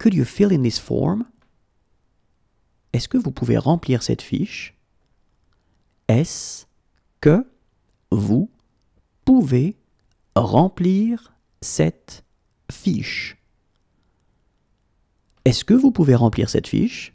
Could you fill in this form? Est-ce que vous pouvez remplir cette fiche? Est-ce que vous pouvez remplir cette fiche? Est-ce que vous pouvez remplir cette fiche?